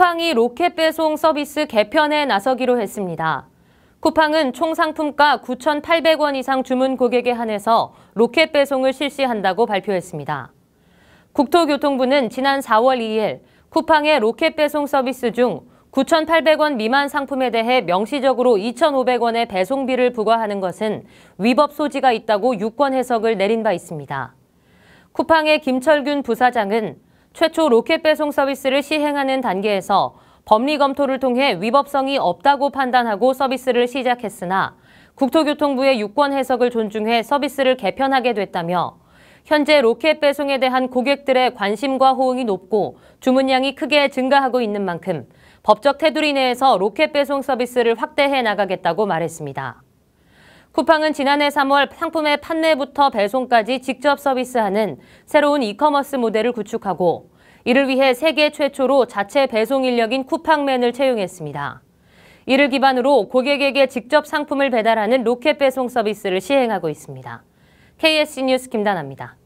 쿠팡이 로켓 배송 서비스 개편에 나서기로 했습니다. 쿠팡은 총 상품가 9,800원 이상 주문 고객에 한해서 로켓 배송을 실시한다고 발표했습니다. 국토교통부는 지난 4월 2일 쿠팡의 로켓 배송 서비스 중 9,800원 미만 상품에 대해 명시적으로 2,500원의 배송비를 부과하는 것은 위법 소지가 있다고 유권 해석을 내린 바 있습니다. 쿠팡의 김철균 부사장은 최초 로켓 배송 서비스를 시행하는 단계에서 법리 검토를 통해 위법성이 없다고 판단하고 서비스를 시작했으나 국토교통부의 유권 해석을 존중해 서비스를 개편하게 됐다며 현재 로켓 배송에 대한 고객들의 관심과 호응이 높고 주문량이 크게 증가하고 있는 만큼 법적 테두리 내에서 로켓 배송 서비스를 확대해 나가겠다고 말했습니다. 쿠팡은 지난해 3월 상품의 판매부터 배송까지 직접 서비스하는 새로운 이커머스 모델을 구축하고 이를 위해 세계 최초로 자체 배송 인력인 쿠팡맨을 채용했습니다. 이를 기반으로 고객에게 직접 상품을 배달하는 로켓 배송 서비스를 시행하고 있습니다. KSC 뉴스 김단아입니다.